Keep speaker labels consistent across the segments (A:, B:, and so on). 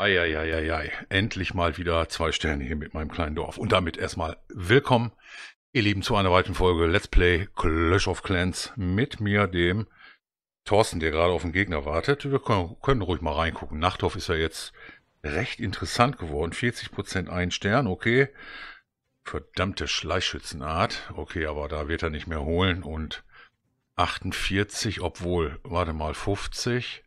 A: Eieieiei, endlich mal wieder zwei Sterne hier mit meinem kleinen Dorf. Und damit erstmal willkommen, ihr Lieben, zu einer weiteren Folge Let's Play Clash of Clans mit mir, dem Thorsten, der gerade auf den Gegner wartet. Wir können, können ruhig mal reingucken. Nachthof ist ja jetzt recht interessant geworden. 40% ein Stern, okay. Verdammte Schleichschützenart. Okay, aber da wird er nicht mehr holen. Und 48, obwohl, warte mal, 50...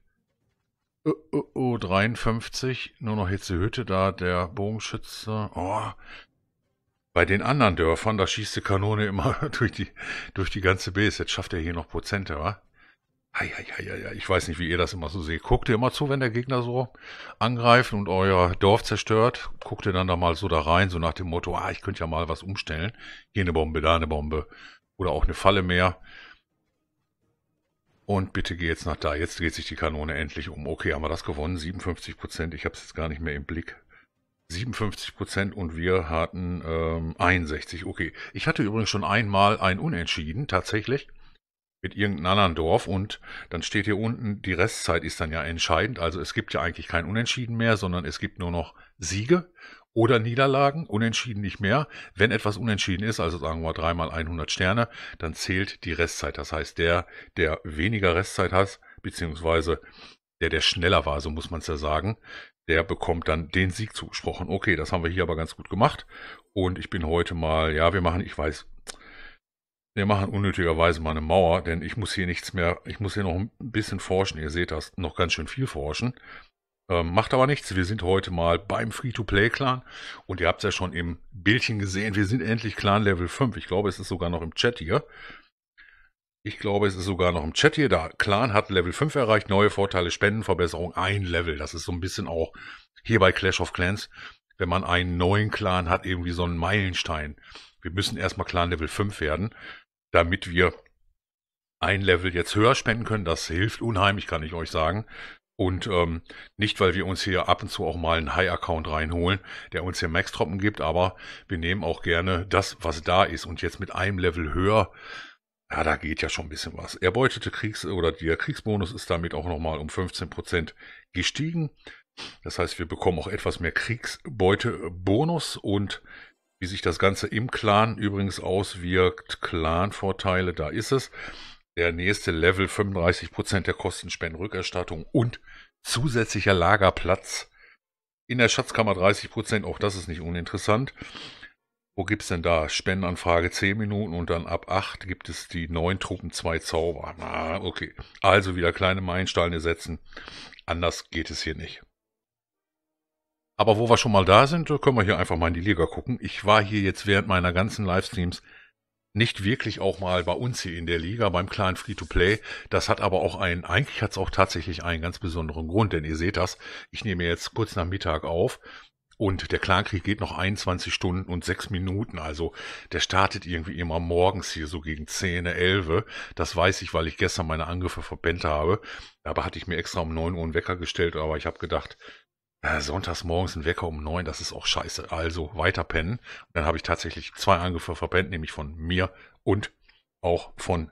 A: Äh, äh, äh, U53, nur noch Hitzehütte, da der Bogenschütze. Oh. Bei den anderen Dörfern, da schießt die Kanone immer durch die, durch die ganze Base. Jetzt schafft er hier noch Prozente, wa? ja, ich weiß nicht, wie ihr das immer so seht. Guckt ihr immer zu, wenn der Gegner so angreift und euer Dorf zerstört? Guckt ihr dann da mal so da rein, so nach dem Motto, ah, ich könnte ja mal was umstellen. Hier eine Bombe, da eine Bombe. Oder auch eine Falle mehr. Und bitte geh jetzt nach da. Jetzt dreht sich die Kanone endlich um. Okay, haben wir das gewonnen? 57 Prozent. Ich habe es jetzt gar nicht mehr im Blick. 57 Prozent und wir hatten ähm, 61. Okay. Ich hatte übrigens schon einmal ein Unentschieden, tatsächlich. Mit irgendeinem anderen Dorf. Und dann steht hier unten, die Restzeit ist dann ja entscheidend. Also es gibt ja eigentlich kein Unentschieden mehr, sondern es gibt nur noch Siege oder Niederlagen, unentschieden nicht mehr. Wenn etwas unentschieden ist, also sagen wir dreimal 100 Sterne, dann zählt die Restzeit. Das heißt, der, der weniger Restzeit hat, beziehungsweise der, der schneller war, so muss man es ja sagen, der bekommt dann den Sieg zugesprochen. Okay, das haben wir hier aber ganz gut gemacht. Und ich bin heute mal, ja, wir machen, ich weiß, wir machen unnötigerweise mal eine Mauer, denn ich muss hier nichts mehr, ich muss hier noch ein bisschen forschen. Ihr seht das, noch ganz schön viel forschen. Ähm, macht aber nichts, wir sind heute mal beim Free-to-Play-Clan und ihr habt es ja schon im Bildchen gesehen, wir sind endlich Clan Level 5. Ich glaube, es ist sogar noch im Chat hier. Ich glaube, es ist sogar noch im Chat hier. Da Clan hat Level 5 erreicht, neue Vorteile, Spendenverbesserung, ein Level. Das ist so ein bisschen auch hier bei Clash of Clans, wenn man einen neuen Clan hat, irgendwie so einen Meilenstein. Wir müssen erstmal Clan Level 5 werden, damit wir ein Level jetzt höher spenden können. Das hilft unheimlich, kann ich euch sagen. Und ähm, nicht, weil wir uns hier ab und zu auch mal einen High-Account reinholen, der uns hier Max-Troppen gibt, aber wir nehmen auch gerne das, was da ist. Und jetzt mit einem Level höher, ja, da geht ja schon ein bisschen was. Erbeutete Kriegs- oder der Kriegsbonus ist damit auch nochmal um 15% gestiegen. Das heißt, wir bekommen auch etwas mehr Kriegsbeute-Bonus und wie sich das Ganze im Clan übrigens auswirkt, Clan-Vorteile, da ist es der nächste Level 35% der Kostenspendenrückerstattung und zusätzlicher Lagerplatz in der Schatzkammer 30%, auch das ist nicht uninteressant. Wo gibt es denn da? Spendenanfrage 10 Minuten und dann ab 8 gibt es die 9 Truppen 2 Zauber. Na, okay. Also wieder kleine Meilensteine setzen. Anders geht es hier nicht. Aber wo wir schon mal da sind, können wir hier einfach mal in die Liga gucken. Ich war hier jetzt während meiner ganzen Livestreams nicht wirklich auch mal bei uns hier in der Liga, beim kleinen Free-to-Play. Das hat aber auch einen, eigentlich hat es auch tatsächlich einen ganz besonderen Grund, denn ihr seht das, ich nehme jetzt kurz nach Mittag auf und der Clankrieg geht noch 21 Stunden und 6 Minuten. Also der startet irgendwie immer morgens hier so gegen 10, 11. Das weiß ich, weil ich gestern meine Angriffe verpennt habe. Aber hatte ich mir extra um 9 Uhr einen Wecker gestellt. Aber ich habe gedacht, äh, sonntags morgens ein Wecker um neun, das ist auch scheiße. Also weiter pennen. Und dann habe ich tatsächlich zwei Angriffe verpennt, nämlich von mir und auch von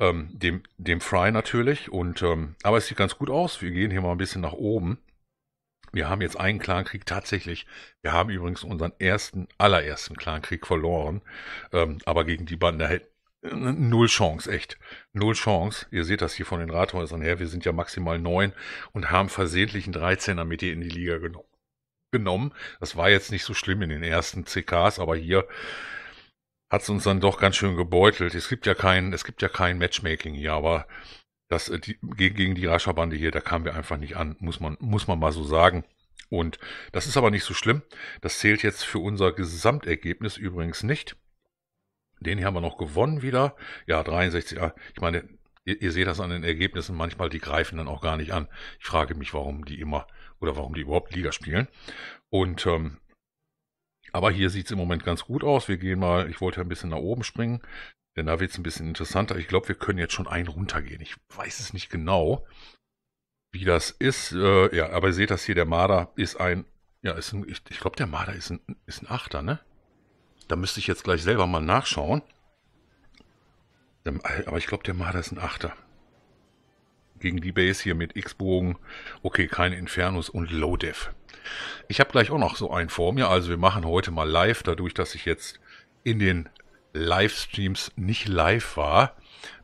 A: ähm, dem, dem Fry natürlich. Und ähm, aber es sieht ganz gut aus. Wir gehen hier mal ein bisschen nach oben. Wir haben jetzt einen Clankrieg tatsächlich. Wir haben übrigens unseren ersten, allerersten Clankrieg verloren. Ähm, aber gegen die Bande Null Chance, echt. Null Chance. Ihr seht das hier von den Rathäusern her. Wir sind ja maximal neun und haben versehentlich einen 13er mit dir in die Liga genommen. genommen. Das war jetzt nicht so schlimm in den ersten CKs, aber hier hat es uns dann doch ganz schön gebeutelt. Es gibt ja kein, es gibt ja kein Matchmaking hier, aber das, äh, die, gegen die Rascherbande hier, da kamen wir einfach nicht an, muss man, muss man mal so sagen. Und das ist aber nicht so schlimm. Das zählt jetzt für unser Gesamtergebnis übrigens nicht. Den hier haben wir noch gewonnen wieder. Ja, 63. Äh, ich meine, ihr, ihr seht das an den Ergebnissen manchmal, die greifen dann auch gar nicht an. Ich frage mich, warum die immer oder warum die überhaupt Liga spielen. Und ähm, aber hier sieht es im Moment ganz gut aus. Wir gehen mal, ich wollte ein bisschen nach oben springen, denn da wird es ein bisschen interessanter. Ich glaube, wir können jetzt schon einen runtergehen. Ich weiß es nicht genau, wie das ist. Äh, ja, aber ihr seht das hier, der Marder ist ein, ja, ist ein, ich, ich glaube, der Marder ist ein, ist ein Achter, ne? Da müsste ich jetzt gleich selber mal nachschauen. Ähm, aber ich glaube, der Marder ist ein Achter. Gegen die Base hier mit X-Bogen. Okay, kein Infernus und Low Def. Ich habe gleich auch noch so einen vor mir. Also wir machen heute mal live, dadurch, dass ich jetzt in den Livestreams nicht live war,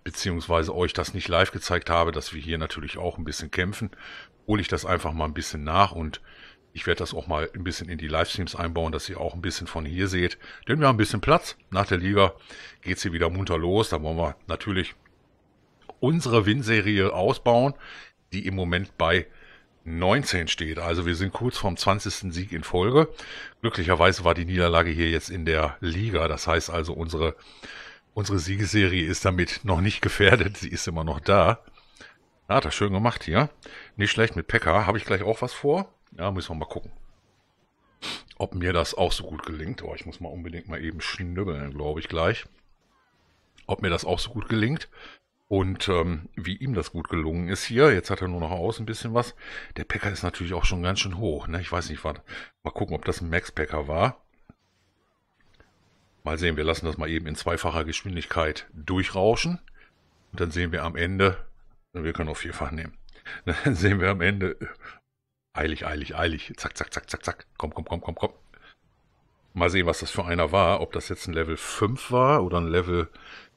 A: beziehungsweise euch das nicht live gezeigt habe, dass wir hier natürlich auch ein bisschen kämpfen, hole ich das einfach mal ein bisschen nach und ich werde das auch mal ein bisschen in die Livestreams einbauen, dass ihr auch ein bisschen von hier seht. Denn wir haben ein bisschen Platz. Nach der Liga geht es hier wieder munter los. Da wollen wir natürlich unsere Win-Serie ausbauen, die im Moment bei 19 steht. Also wir sind kurz vorm 20. Sieg in Folge. Glücklicherweise war die Niederlage hier jetzt in der Liga. Das heißt also, unsere, unsere Siegeserie ist damit noch nicht gefährdet. Sie ist immer noch da. Ah, das schön gemacht hier. Nicht schlecht mit Pekka. Habe ich gleich auch was vor? Ja, müssen wir mal gucken. Ob mir das auch so gut gelingt. Oh, ich muss mal unbedingt mal eben schnübbeln, glaube ich, gleich. Ob mir das auch so gut gelingt. Und ähm, wie ihm das gut gelungen ist hier, jetzt hat er nur noch aus ein bisschen was. Der Packer ist natürlich auch schon ganz schön hoch. Ne? Ich weiß nicht, was. mal gucken, ob das ein Max-Packer war. Mal sehen, wir lassen das mal eben in zweifacher Geschwindigkeit durchrauschen. Und dann sehen wir am Ende, wir können auf vierfach nehmen, dann sehen wir am Ende, Eilig, eilig, eilig. Zack, zack, zack, zack, zack. Komm, komm, komm, komm, komm. Mal sehen, was das für einer war. Ob das jetzt ein Level 5 war oder ein Level,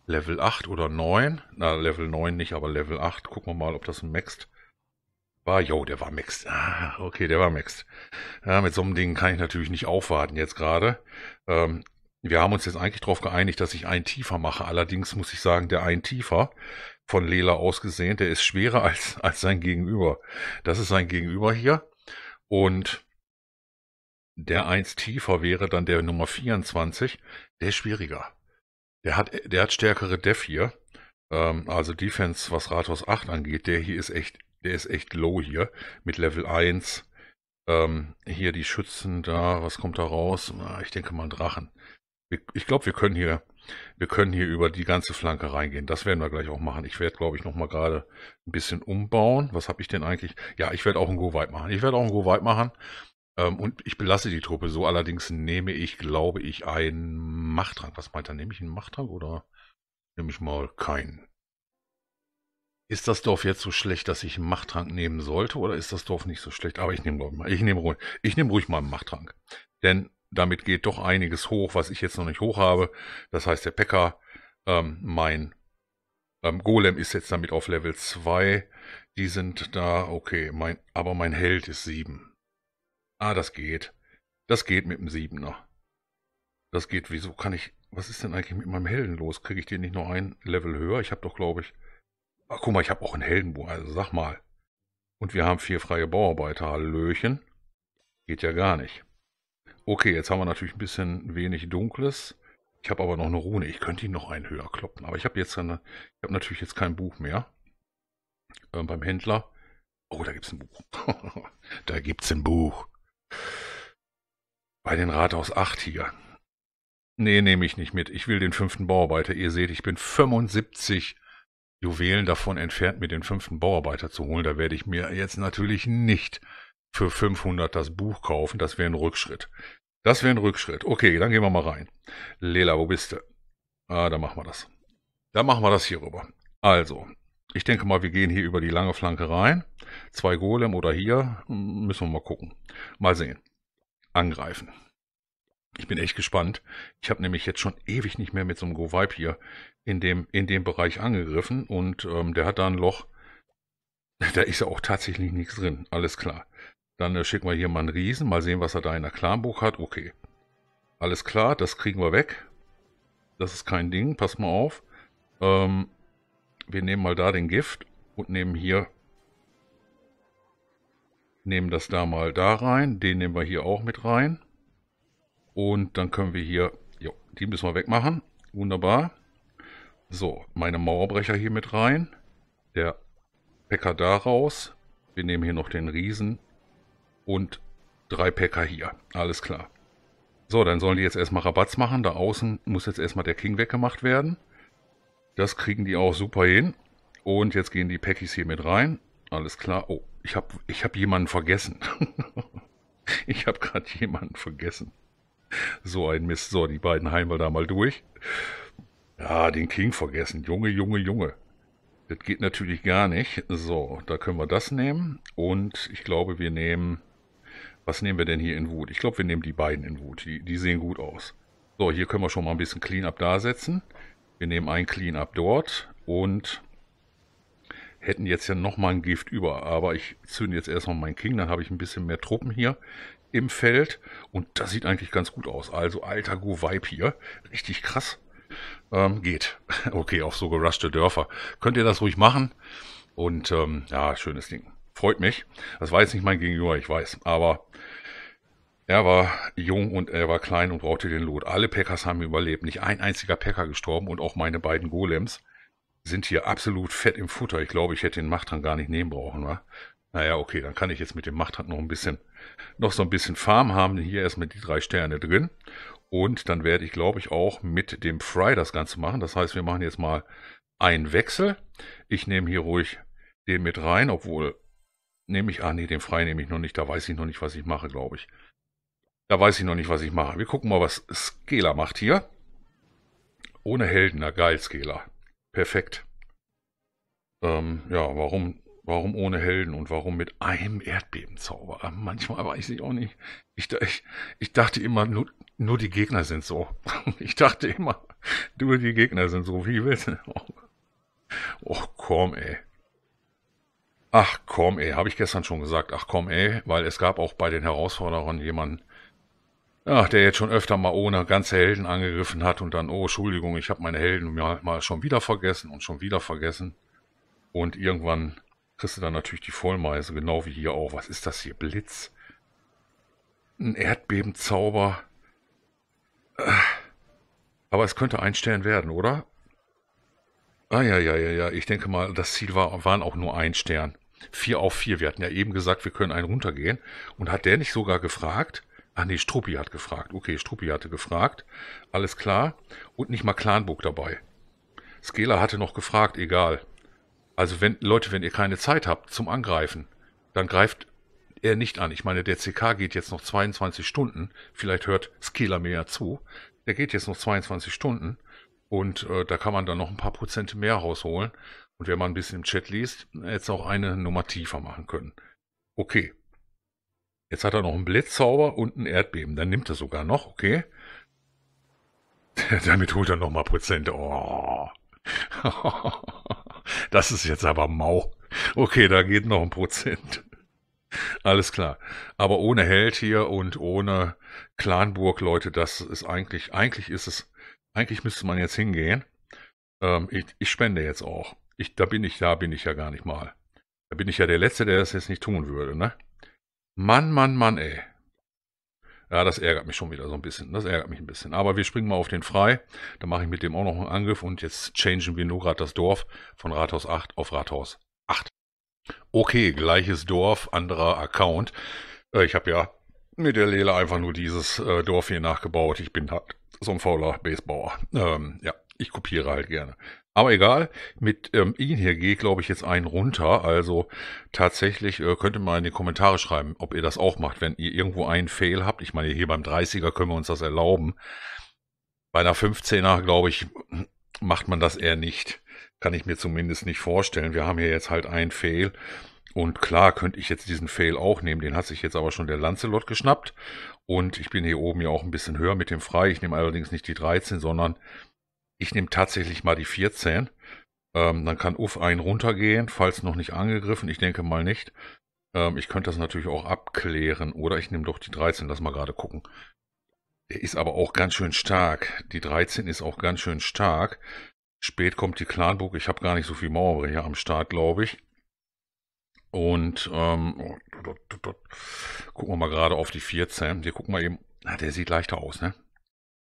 A: Level 8 oder 9. Na, Level 9 nicht, aber Level 8. Gucken wir mal, ob das ein Maxed war. Jo, der war Maxed. Ah, okay, der war Maxed. Ja, mit so einem Ding kann ich natürlich nicht aufwarten jetzt gerade. Ähm, wir haben uns jetzt eigentlich darauf geeinigt, dass ich einen tiefer mache. Allerdings muss ich sagen, der einen tiefer, von Lela ausgesehen. der ist schwerer als, als sein Gegenüber. Das ist sein Gegenüber hier. Und der eins tiefer wäre dann der Nummer 24, der ist schwieriger. Der hat, der hat stärkere Def hier. Ähm, also Defense, was Rathaus 8 angeht, der hier ist echt, der ist echt low hier mit Level 1. Ähm, hier die Schützen da, was kommt da raus? Ah, ich denke mal ein Drachen. Ich glaube, wir können hier wir können hier über die ganze Flanke reingehen. Das werden wir gleich auch machen. Ich werde, glaube ich, nochmal gerade ein bisschen umbauen. Was habe ich denn eigentlich? Ja, ich werde auch ein Go-Weit machen. Ich werde auch ein Go-Weit machen. Ähm, und ich belasse die Truppe so. Allerdings nehme ich, glaube ich, einen Machttrank. Was meint er? Nehme ich einen Machttrank oder nehme ich mal keinen? Ist das Dorf jetzt so schlecht, dass ich einen Machttrank nehmen sollte? Oder ist das Dorf nicht so schlecht? Aber ich nehme, Ich nehme ruhig, ich nehme ruhig mal einen Machttrank. Denn damit geht doch einiges hoch, was ich jetzt noch nicht hoch habe. Das heißt, der Packer, ähm, mein ähm, Golem ist jetzt damit auf Level 2. Die sind da, okay, mein, aber mein Held ist 7. Ah, das geht. Das geht mit dem 7er. Das geht, wieso kann ich, was ist denn eigentlich mit meinem Helden los? Kriege ich den nicht noch ein Level höher? Ich habe doch, glaube ich, ach guck mal, ich habe auch einen Heldenbuch, also sag mal. Und wir haben vier freie Bauarbeiter, Hallöchen. Geht ja gar nicht. Okay, jetzt haben wir natürlich ein bisschen wenig Dunkles. Ich habe aber noch eine Rune. Ich könnte ihn noch einen höher kloppen. Aber ich habe jetzt eine, ich habe natürlich jetzt kein Buch mehr. Ähm, beim Händler. Oh, da gibt's ein Buch. da gibt's ein Buch. Bei den Rathaus 8 hier. Nee, nehme ich nicht mit. Ich will den fünften Bauarbeiter. Ihr seht, ich bin 75 Juwelen davon entfernt, mir den fünften Bauarbeiter zu holen. Da werde ich mir jetzt natürlich nicht für 500 das Buch kaufen, das wäre ein Rückschritt. Das wäre ein Rückschritt. Okay, dann gehen wir mal rein. Lela, wo bist du? Ah, dann machen wir das. Dann machen wir das hier rüber. Also, ich denke mal, wir gehen hier über die lange Flanke rein. Zwei Golem oder hier. Müssen wir mal gucken. Mal sehen. Angreifen. Ich bin echt gespannt. Ich habe nämlich jetzt schon ewig nicht mehr mit so einem Go-Vibe hier in dem, in dem Bereich angegriffen. Und ähm, der hat da ein Loch. Da ist ja auch tatsächlich nichts drin. Alles klar. Dann äh, schicken wir hier mal einen Riesen, mal sehen, was er da in der Clanbuch hat. Okay. Alles klar, das kriegen wir weg. Das ist kein Ding, pass mal auf. Ähm, wir nehmen mal da den Gift und nehmen hier... Nehmen das da mal da rein. Den nehmen wir hier auch mit rein. Und dann können wir hier... Jo, die müssen wir wegmachen. Wunderbar. So, meine Mauerbrecher hier mit rein. Der Päcker da raus. Wir nehmen hier noch den Riesen und drei Päcker hier. Alles klar. So, dann sollen die jetzt erstmal Rabatz machen. Da außen muss jetzt erstmal der King weggemacht werden. Das kriegen die auch super hin. Und jetzt gehen die Packies hier mit rein. Alles klar. Oh, ich habe ich hab jemanden vergessen. ich habe gerade jemanden vergessen. So ein Mist. So, die beiden wir da mal durch. Ja, den King vergessen. Junge, Junge, Junge. Das geht natürlich gar nicht. So, da können wir das nehmen. Und ich glaube, wir nehmen was nehmen wir denn hier in Wut? Ich glaube, wir nehmen die beiden in Wut. Die, die, sehen gut aus. So, hier können wir schon mal ein bisschen Cleanup da setzen. Wir nehmen ein Cleanup dort und hätten jetzt ja nochmal ein Gift über. Aber ich zünde jetzt erstmal meinen King, dann habe ich ein bisschen mehr Truppen hier im Feld. Und das sieht eigentlich ganz gut aus. Also alter Go-Vibe hier. Richtig krass. Ähm, geht. Okay, auf so geruschte Dörfer. Könnt ihr das ruhig machen. Und ähm, ja, schönes Ding. Freut mich. Das war jetzt nicht mein Gegenüber, ich weiß. Aber er war jung und er war klein und brauchte den Lot. Alle Packers haben überlebt. Nicht ein einziger Packer gestorben und auch meine beiden Golems sind hier absolut fett im Futter. Ich glaube, ich hätte den Machttrank gar nicht nehmen brauchen, wa? Naja, okay, dann kann ich jetzt mit dem Machttrank noch ein bisschen, noch so ein bisschen Farm haben. Hier erstmal die drei Sterne drin. Und dann werde ich, glaube ich, auch mit dem Fry das Ganze machen. Das heißt, wir machen jetzt mal einen Wechsel. Ich nehme hier ruhig den mit rein, obwohl nehme ich, ah nee, den Fry nehme ich noch nicht. Da weiß ich noch nicht, was ich mache, glaube ich. Da weiß ich noch nicht, was ich mache. Wir gucken mal, was Scaler macht hier. Ohne Helden, na geil, Scaler. Perfekt. Ähm, ja, warum, warum ohne Helden und warum mit einem Erdbebenzauber? Manchmal weiß ich auch nicht. Ich, ich, ich dachte immer, nur, nur die Gegner sind so. Ich dachte immer, nur die Gegner sind so. Wie willst du? Oh, oh komm, ey. Ach komm, ey, habe ich gestern schon gesagt. Ach komm, ey, weil es gab auch bei den Herausforderern jemanden, Ach, der jetzt schon öfter mal ohne ganze Helden angegriffen hat und dann, oh, Entschuldigung, ich habe meine Helden halt mal schon wieder vergessen und schon wieder vergessen. Und irgendwann kriegst du dann natürlich die Vollmeise, genau wie hier auch. Was ist das hier? Blitz? Ein Erdbebenzauber? Äh. Aber es könnte ein Stern werden, oder? Ah ja, ja, ja, ja. Ich denke mal, das Ziel war, waren auch nur ein Stern. Vier auf vier. Wir hatten ja eben gesagt, wir können einen runtergehen. Und hat der nicht sogar gefragt, Ah nee, Struppi hat gefragt. Okay, Struppi hatte gefragt. Alles klar. Und nicht mal Clanbook dabei. Skela hatte noch gefragt, egal. Also wenn, Leute, wenn ihr keine Zeit habt zum Angreifen, dann greift er nicht an. Ich meine, der CK geht jetzt noch 22 Stunden. Vielleicht hört Skela mir ja zu. Der geht jetzt noch 22 Stunden. Und äh, da kann man dann noch ein paar Prozente mehr rausholen. Und wenn man ein bisschen im Chat liest, hätte es auch eine Nummer tiefer machen können. Okay, Jetzt hat er noch einen Blitzzauber und ein Erdbeben. Dann nimmt er sogar noch, okay. Damit holt er nochmal Prozent. Oh. das ist jetzt aber mau. Okay, da geht noch ein Prozent. Alles klar. Aber ohne Held hier und ohne Clanburg, Leute, das ist eigentlich, eigentlich ist es, eigentlich müsste man jetzt hingehen. Ähm, ich, ich, spende jetzt auch. Ich, da bin ich, da bin ich ja gar nicht mal. Da bin ich ja der Letzte, der das jetzt nicht tun würde, ne? Mann, Mann, Mann, ey. Ja, das ärgert mich schon wieder so ein bisschen. Das ärgert mich ein bisschen. Aber wir springen mal auf den frei. Da mache ich mit dem auch noch einen Angriff. Und jetzt changen wir nur gerade das Dorf von Rathaus 8 auf Rathaus 8. Okay, gleiches Dorf, anderer Account. Äh, ich habe ja mit der Lele einfach nur dieses äh, Dorf hier nachgebaut. Ich bin halt so ein fauler Basebauer. Ähm, ja, ich kopiere halt gerne. Aber egal, mit ähm, Ihnen hier gehe glaube ich, jetzt einen runter. Also tatsächlich äh, könnt ihr mal in die Kommentare schreiben, ob ihr das auch macht, wenn ihr irgendwo einen Fail habt. Ich meine, hier beim 30er können wir uns das erlauben. Bei einer 15er, glaube ich, macht man das eher nicht. Kann ich mir zumindest nicht vorstellen. Wir haben hier jetzt halt einen Fail. Und klar könnte ich jetzt diesen Fail auch nehmen. Den hat sich jetzt aber schon der Lancelot geschnappt. Und ich bin hier oben ja auch ein bisschen höher mit dem Frei. Ich nehme allerdings nicht die 13, sondern ich nehme tatsächlich mal die 14. Ähm, dann kann Uff ein runtergehen, falls noch nicht angegriffen. Ich denke mal nicht. Ähm, ich könnte das natürlich auch abklären. Oder ich nehme doch die 13. Lass mal gerade gucken. Der ist aber auch ganz schön stark. Die 13 ist auch ganz schön stark. Spät kommt die Clanburg. Ich habe gar nicht so viel Mauerbrecher am Start, glaube ich. Und ähm, oh, gucken wir mal gerade auf die 14. Wir gucken mal eben. Na, der sieht leichter aus, ne?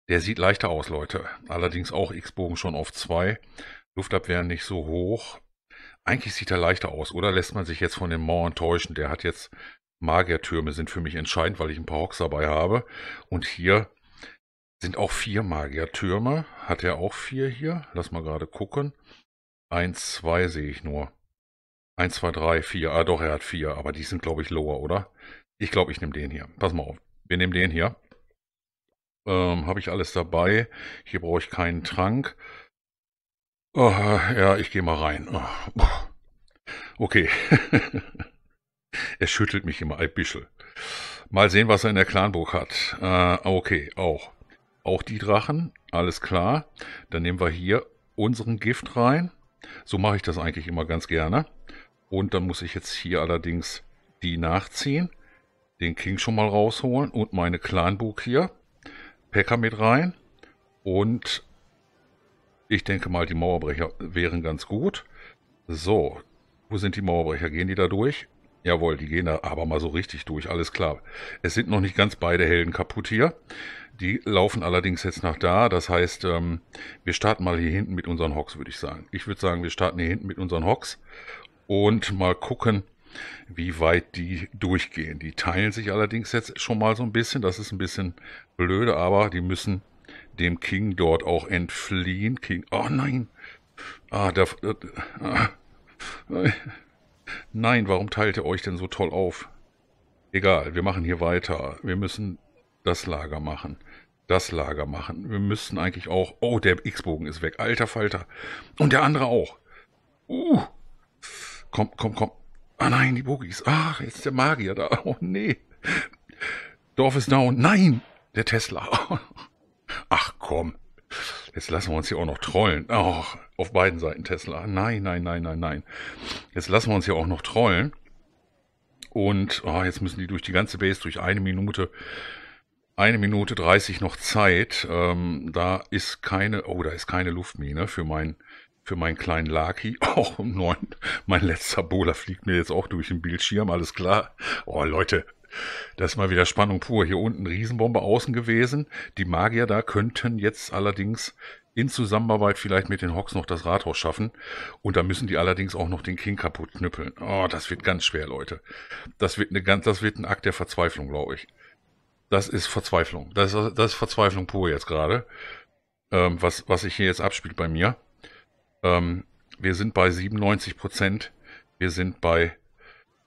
A: Der sieht leichter aus, Leute. Allerdings auch X-Bogen schon auf 2. Luftabwehr nicht so hoch. Eigentlich sieht er leichter aus, oder lässt man sich jetzt von dem Mauern täuschen? Der hat jetzt Magiertürme sind für mich entscheidend, weil ich ein paar Hocks dabei habe. Und hier sind auch vier Magiertürme. Hat er auch vier hier? Lass mal gerade gucken. Eins, zwei sehe ich nur. Eins, zwei, drei, vier. Ah doch, er hat vier, aber die sind glaube ich lower, oder? Ich glaube, ich nehme den hier. Pass mal auf. Wir nehmen den hier. Ähm, Habe ich alles dabei. Hier brauche ich keinen Trank. Oh, ja, ich gehe mal rein. Oh. Okay. er schüttelt mich immer ein bisschen. Mal sehen, was er in der Clanburg hat. Äh, okay, auch. Auch die Drachen. Alles klar. Dann nehmen wir hier unseren Gift rein. So mache ich das eigentlich immer ganz gerne. Und dann muss ich jetzt hier allerdings die nachziehen. Den King schon mal rausholen und meine Clanburg hier. Päcker mit rein. Und ich denke mal, die Mauerbrecher wären ganz gut. So, wo sind die Mauerbrecher? Gehen die da durch? Jawohl, die gehen da aber mal so richtig durch, alles klar. Es sind noch nicht ganz beide Helden kaputt hier. Die laufen allerdings jetzt nach da. Das heißt, ähm, wir starten mal hier hinten mit unseren Hocks, würde ich sagen. Ich würde sagen, wir starten hier hinten mit unseren Hocks und mal gucken, wie weit die durchgehen. Die teilen sich allerdings jetzt schon mal so ein bisschen. Das ist ein bisschen blöde, aber die müssen dem King dort auch entfliehen. King, oh nein. Ah, da, ah, nein, warum teilt ihr euch denn so toll auf? Egal, wir machen hier weiter. Wir müssen das Lager machen. Das Lager machen. Wir müssen eigentlich auch... Oh, der X-Bogen ist weg. Alter Falter. Und der andere auch. Uh. Komm, komm, komm. Ah nein, die Bogis. Ach, jetzt ist der Magier da. Oh nee. Dorf ist down. Nein, der Tesla. Ach komm. Jetzt lassen wir uns hier auch noch trollen. Ach, auf beiden Seiten Tesla. Nein, nein, nein, nein, nein. Jetzt lassen wir uns hier auch noch trollen. Und oh, jetzt müssen die durch die ganze Base, durch eine Minute, eine Minute 30 noch Zeit. Ähm, da ist keine, oh, da ist keine Luftmine für meinen für meinen kleinen Laki. Oh neun. mein letzter Bola fliegt mir jetzt auch durch den Bildschirm, alles klar. Oh Leute, das ist mal wieder Spannung pur. Hier unten Riesenbombe außen gewesen. Die Magier da könnten jetzt allerdings in Zusammenarbeit vielleicht mit den Hawks noch das Rathaus schaffen. Und da müssen die allerdings auch noch den King kaputt knüppeln. Oh, das wird ganz schwer, Leute. Das wird, eine, das wird ein Akt der Verzweiflung, glaube ich. Das ist Verzweiflung. Das, ist, das ist Verzweiflung pur jetzt gerade. Ähm, was, was sich hier jetzt abspielt bei mir. Ähm, wir sind bei 97 Prozent. Wir sind bei,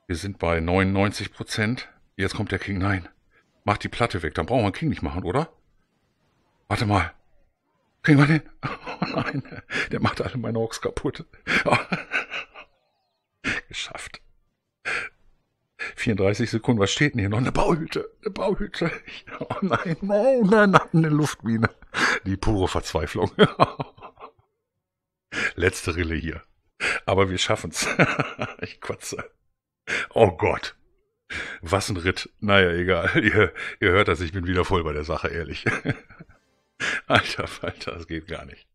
A: wir sind bei 99 Prozent. Jetzt kommt der King. Nein. Mach die Platte weg. Dann brauchen wir einen King nicht machen, oder? Warte mal. Kriegen wir den? Oh nein. Der macht alle meine Orks kaputt. Geschafft. 34 Sekunden. Was steht denn hier noch? Eine Bauhütte. Eine Bauhütte. Oh nein. Oh nein, eine Luftmine. Die pure Verzweiflung letzte Rille hier. Aber wir schaffen's. ich quatze. Oh Gott. Was ein Ritt. Naja, egal. Ihr, ihr hört das, ich bin wieder voll bei der Sache, ehrlich. Alter Falter, das geht gar nicht.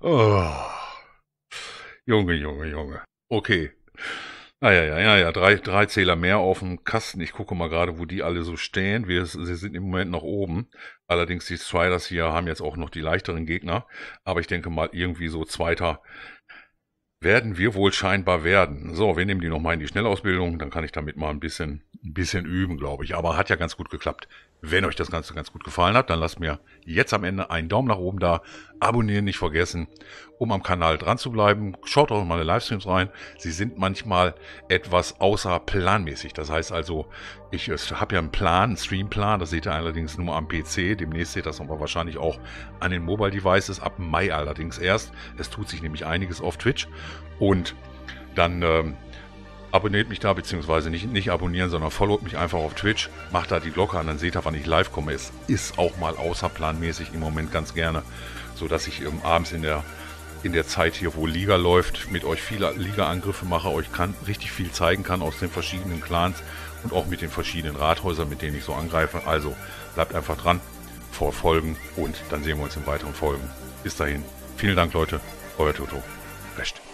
A: Oh. Junge, Junge, Junge. Okay. Ah ja, ja, ja, ja. Drei, drei Zähler mehr auf dem Kasten. Ich gucke mal gerade, wo die alle so stehen. Wir sie sind im Moment noch oben. Allerdings die Striders hier haben jetzt auch noch die leichteren Gegner. Aber ich denke mal, irgendwie so zweiter, werden wir wohl scheinbar werden. So, wir nehmen die nochmal in die Schnellausbildung, dann kann ich damit mal ein bisschen, ein bisschen üben, glaube ich. Aber hat ja ganz gut geklappt. Wenn euch das Ganze ganz gut gefallen hat, dann lasst mir jetzt am Ende einen Daumen nach oben da. Abonnieren nicht vergessen, um am Kanal dran zu bleiben. Schaut auch in meine Livestreams rein. Sie sind manchmal etwas außerplanmäßig. Das heißt also, ich, habe ja einen Plan, einen Streamplan, das seht ihr allerdings nur am PC. Demnächst seht ihr das aber wahrscheinlich auch an den Mobile Devices, ab Mai allerdings erst. Es tut sich nämlich einiges auf Twitch. Und dann ähm, abonniert mich da, beziehungsweise nicht, nicht abonnieren, sondern followt mich einfach auf Twitch, macht da die Glocke an, dann seht ihr, wann ich live komme. Es ist auch mal außerplanmäßig im Moment ganz gerne, sodass ich ähm, abends in der in der Zeit hier, wo Liga läuft, mit euch viele Liga-Angriffe mache, euch kann, richtig viel zeigen kann aus den verschiedenen Clans und auch mit den verschiedenen Rathäusern, mit denen ich so angreife. Also bleibt einfach dran, vorfolgen und dann sehen wir uns in weiteren Folgen. Bis dahin, vielen Dank Leute, euer Toto. Recht.